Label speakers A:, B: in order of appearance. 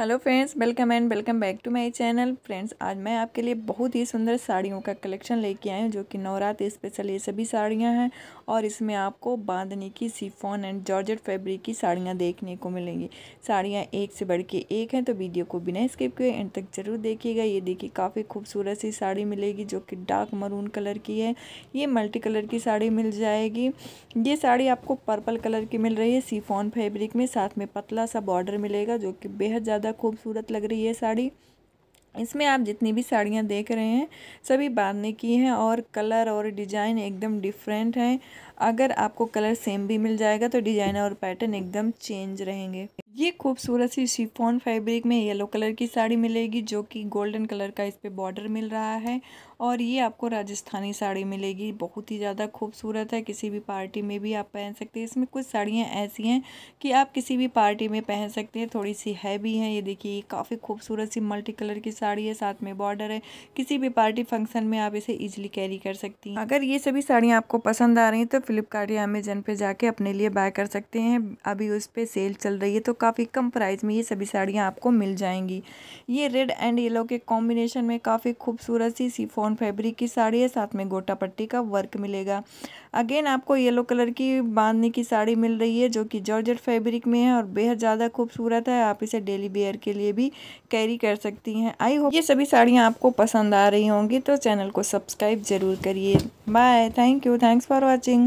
A: hello friends welcome and welcome back to my channel friends आज मैं आपके लिए बहुत ही सुंदर साड़ियों का कलेक्शन लेके आई हूँ जो कि नवरात्र स्पेशल ये सभी साड़ियाँ हैं और इसमें आपको बांधनी की सीफोन एंड जॉर्जेट फैब्रिक की साड़ियाँ देखने को मिलेंगी साड़ियाँ एक से बढ़ के एक हैं तो वीडियो को बिना स्किप किए एंड तक ज़रूर देखिएगा ये देखिए काफ़ी खूबसूरत सी साड़ी मिलेगी जो कि डार्क मरून कलर की है ये मल्टी कलर की साड़ी मिल जाएगी ये साड़ी आपको पर्पल कलर की मिल रही है सीफोन फैब्रिक में साथ में पतला सा बॉर्डर मिलेगा जो कि बेहद ज़्यादा ज़्यादा खूबसूरत लग रही है साड़ी इसमें आप जितनी भी साड़ियाँ देख रहे हैं सभी बांधने की हैं और कलर और डिज़ाइन एकदम डिफरेंट हैं अगर आपको कलर सेम भी मिल जाएगा तो डिज़ाइन और पैटर्न एकदम चेंज रहेंगे ये खूबसूरत सी शिफॉन फैब्रिक में येलो कलर की साड़ी मिलेगी जो कि गोल्डन कलर का इस पर बॉर्डर मिल रहा है और ये आपको राजस्थानी साड़ी मिलेगी बहुत ही ज़्यादा खूबसूरत है किसी भी पार्टी में भी आप पहन सकते हैं इसमें कुछ साड़ियाँ ऐसी हैं कि आप किसी भी पार्टी में पहन सकते हैं थोड़ी सी हैवी हैं ये देखिए काफ़ी खूबसूरत सी मल्टी कलर की साड़ी है साथ में बॉर्डर है किसी भी पार्टी फंक्शन में आप इसे ईजिली कैरी कर सकती हैं अगर ये सभी साड़ियाँ आपको पसंद आ रही हैं तो फ्लिपकार्ट या अमेजन पर जाके अपने लिए बाय कर सकते हैं अभी उस पर सेल चल रही है तो काफ़ी कम प्राइस में ये सभी साड़ियाँ आपको मिल जाएंगी ये रेड एंड येलो के कॉम्बिनेशन में काफ़ी खूबसूरत सी सीफोन फैब्रिक की साड़ी है साथ में गोटा पट्टी का वर्क मिलेगा अगेन आपको येलो कलर की बांधने की साड़ी मिल रही है जो कि जॉर्जेट फैब्रिक में है और बेहद ज़्यादा खूबसूरत है आप इसे डेली बेयर के लिए भी कैरी कर सकती हैं आई होप ये सभी साड़ियाँ आपको पसंद आ रही होंगी तो चैनल को सब्सक्राइब ज़रूर करिए bye thank you thanks for watching